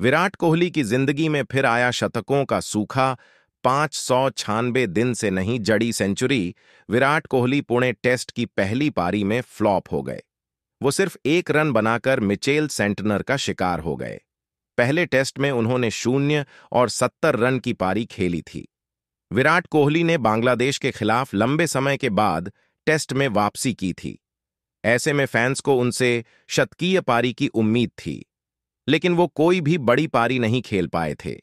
विराट कोहली की जिंदगी में फिर आया शतकों का सूखा पांच सौ छानबे दिन से नहीं जड़ी सेंचुरी विराट कोहली पुणे टेस्ट की पहली पारी में फ्लॉप हो गए वो सिर्फ एक रन बनाकर मिचेल सेंटनर का शिकार हो गए पहले टेस्ट में उन्होंने शून्य और सत्तर रन की पारी खेली थी विराट कोहली ने बांग्लादेश के खिलाफ लंबे समय के बाद टेस्ट में वापसी की थी ऐसे में फैंस को उनसे शतकीय पारी की उम्मीद थी लेकिन वो कोई भी बड़ी पारी नहीं खेल पाए थे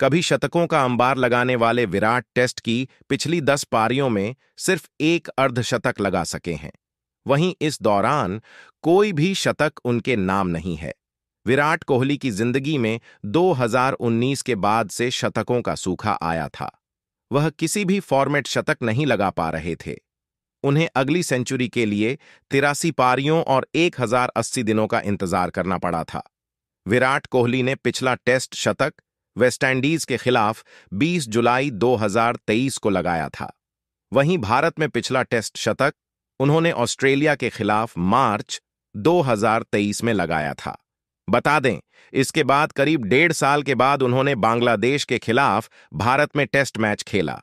कभी शतकों का अंबार लगाने वाले विराट टेस्ट की पिछली दस पारियों में सिर्फ एक अर्धशतक लगा सके हैं वहीं इस दौरान कोई भी शतक उनके नाम नहीं है विराट कोहली की जिंदगी में 2019 के बाद से शतकों का सूखा आया था वह किसी भी फॉर्मेट शतक नहीं लगा पा रहे थे उन्हें अगली सेंचुरी के लिए तिरासी पारियों और 1080 दिनों का इंतजार करना पड़ा था विराट कोहली ने पिछला टेस्ट शतक वेस्टइंडीज के खिलाफ 20 जुलाई 2023 को लगाया था वहीं भारत में पिछला टेस्ट शतक उन्होंने ऑस्ट्रेलिया के खिलाफ मार्च 2023 में लगाया था बता दें इसके बाद करीब डेढ़ साल के बाद उन्होंने बांग्लादेश के खिलाफ भारत में टेस्ट मैच खेला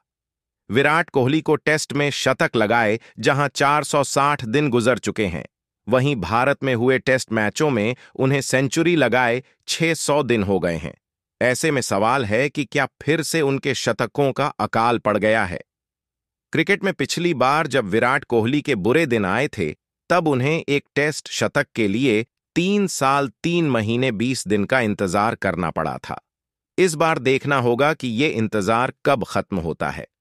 विराट कोहली को टेस्ट में शतक लगाए जहां 460 दिन गुजर चुके हैं वहीं भारत में हुए टेस्ट मैचों में उन्हें सेंचुरी लगाए 600 दिन हो गए हैं ऐसे में सवाल है कि क्या फिर से उनके शतकों का अकाल पड़ गया है क्रिकेट में पिछली बार जब विराट कोहली के बुरे दिन आए थे तब उन्हें एक टेस्ट शतक के लिए तीन साल तीन महीने बीस दिन का इंतजार करना पड़ा था इस बार देखना होगा कि ये इंतजार कब खत्म होता है